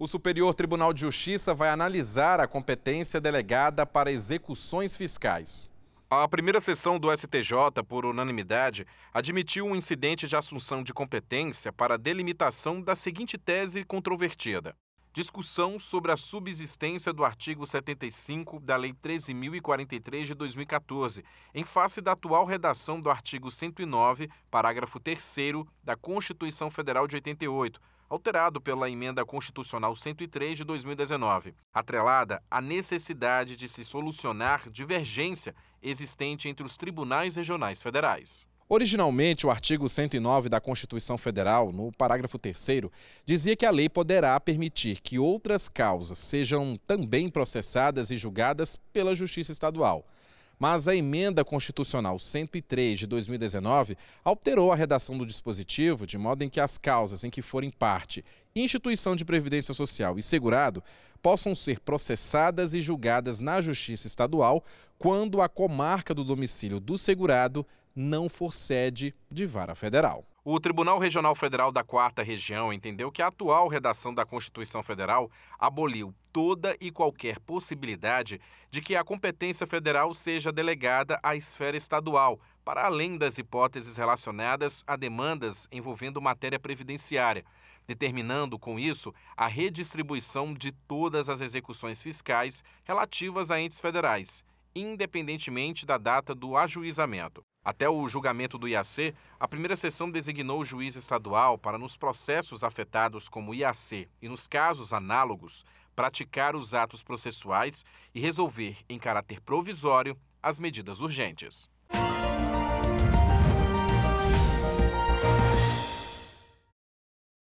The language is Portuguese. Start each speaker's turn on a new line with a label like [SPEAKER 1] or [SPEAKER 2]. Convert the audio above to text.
[SPEAKER 1] O Superior Tribunal de Justiça vai analisar a competência delegada para execuções fiscais. A primeira sessão do STJ, por unanimidade, admitiu um incidente de assunção de competência para a delimitação da seguinte tese controvertida: discussão sobre a subsistência do artigo 75 da Lei 13.043 de 2014, em face da atual redação do artigo 109, parágrafo 3 da Constituição Federal de 88 alterado pela Emenda Constitucional 103 de 2019, atrelada à necessidade de se solucionar divergência existente entre os tribunais regionais federais. Originalmente, o artigo 109 da Constituição Federal, no parágrafo 3, dizia que a lei poderá permitir que outras causas sejam também processadas e julgadas pela Justiça Estadual mas a emenda constitucional 103 de 2019 alterou a redação do dispositivo de modo em que as causas em que forem parte instituição de previdência social e segurado possam ser processadas e julgadas na Justiça Estadual quando a comarca do domicílio do segurado não for sede de vara federal. O Tribunal Regional Federal da Quarta Região entendeu que a atual redação da Constituição Federal aboliu toda e qualquer possibilidade de que a competência federal seja delegada à esfera estadual para além das hipóteses relacionadas a demandas envolvendo matéria previdenciária, determinando com isso a redistribuição de todas as execuções fiscais relativas a entes federais, independentemente da data do ajuizamento. Até o julgamento do IAC, a primeira sessão designou o juiz estadual para, nos processos afetados como IAC e nos casos análogos, praticar os atos processuais e resolver, em caráter provisório, as medidas urgentes.